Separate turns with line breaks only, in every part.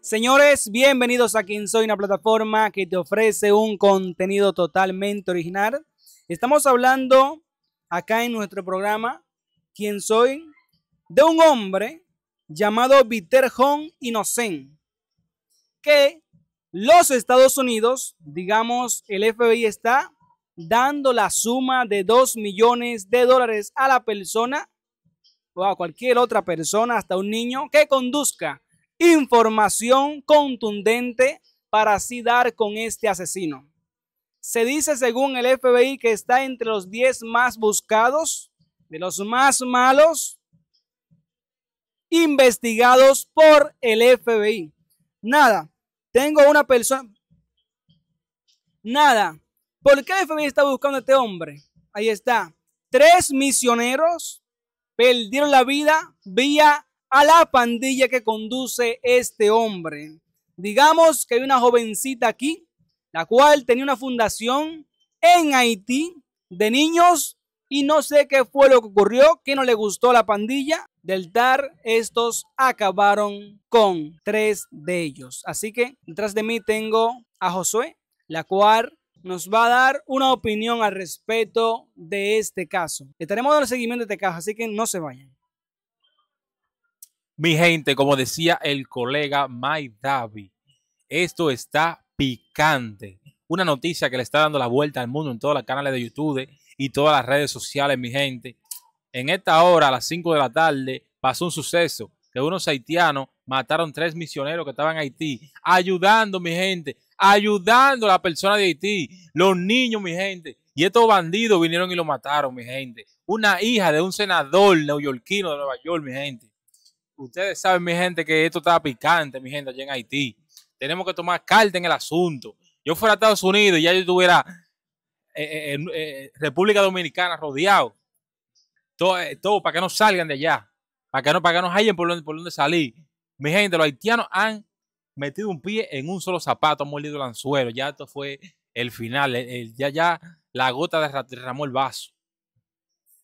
Señores, bienvenidos a Quien Soy, una plataforma que te ofrece un contenido totalmente original. Estamos hablando acá en nuestro programa, Quien Soy, de un hombre llamado Viterjón Innocent, que los Estados Unidos, digamos, el FBI está dando la suma de 2 millones de dólares a la persona o a cualquier otra persona, hasta un niño, que conduzca información contundente para así dar con este asesino. Se dice según el FBI que está entre los 10 más buscados, de los más malos, investigados por el FBI. Nada, tengo una persona... Nada. ¿Por qué el FBI está buscando a este hombre? Ahí está. Tres misioneros perdieron la vida vía a la pandilla que conduce este hombre. Digamos que hay una jovencita aquí, la cual tenía una fundación en Haití de niños y no sé qué fue lo que ocurrió, que no le gustó la pandilla del TAR, estos acabaron con tres de ellos. Así que detrás de mí tengo a Josué, la cual nos va a dar una opinión al respecto de este caso. Estaremos dando seguimiento de este caso, así que no se vayan.
Mi gente, como decía el colega Mike Davi, esto está picante. Una noticia que le está dando la vuelta al mundo en todos los canales de YouTube y todas las redes sociales, mi gente. En esta hora, a las 5 de la tarde, pasó un suceso que unos haitianos mataron tres misioneros que estaban en Haití, ayudando, mi gente, ayudando a la persona de Haití, los niños, mi gente. Y estos bandidos vinieron y lo mataron, mi gente. Una hija de un senador neoyorquino de Nueva York, mi gente. Ustedes saben, mi gente, que esto está picante, mi gente, allá en Haití. Tenemos que tomar carta en el asunto. Yo fuera a Estados Unidos y ya yo tuviera eh, eh, eh, República Dominicana rodeado. Todo, para que no salgan de allá. Para que no, para que por donde, por donde salir. Mi gente, los haitianos han metido un pie en un solo zapato, han molido el anzuelo. Ya esto fue el final. ya, ya la gota derramó el vaso.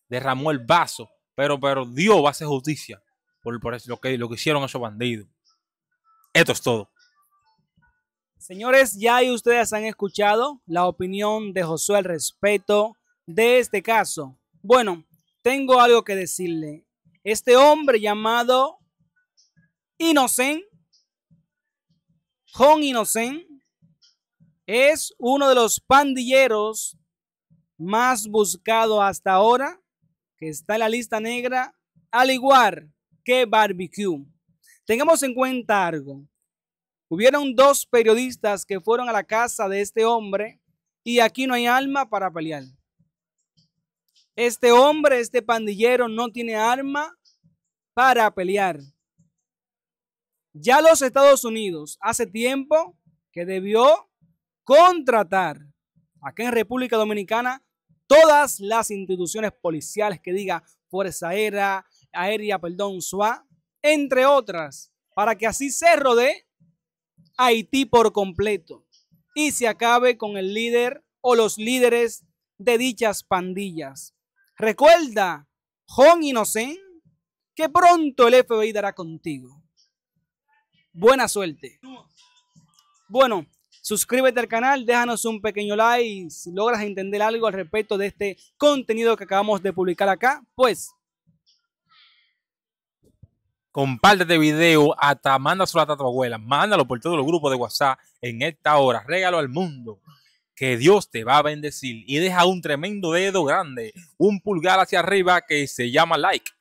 Derramó el vaso. Pero, pero Dios va a hacer justicia por, lo, que, lo que hicieron esos bandidos. Esto es todo. Señores, ya
ustedes han escuchado la opinión de Josué al respecto de este caso. Bueno, tengo algo que decirle. Este hombre llamado Inocen, John Inocen, es uno de los pandilleros más buscados hasta ahora, que está en la lista negra, al igual que barbecue. Tengamos en cuenta algo. Hubieron dos periodistas que fueron a la casa de este hombre y aquí no hay alma para pelear. Este hombre, este pandillero, no tiene arma para pelear. Ya los Estados Unidos hace tiempo que debió contratar aquí en República Dominicana todas las instituciones policiales que diga Fuerza Aérea, aérea, perdón, SUA, entre otras, para que así se rodee Haití por completo y se acabe con el líder o los líderes de dichas pandillas. Recuerda, Juan sé que pronto el FBI dará contigo. Buena suerte. Bueno, suscríbete al canal, déjanos un pequeño like si logras entender algo al respecto de este contenido que acabamos de publicar acá, pues
comparte este video, hasta mándaselo a tu abuela, mándalo por todos los grupos de WhatsApp en esta hora, regalo al mundo que Dios te va a bendecir y deja un tremendo dedo grande, un pulgar hacia arriba que se llama like.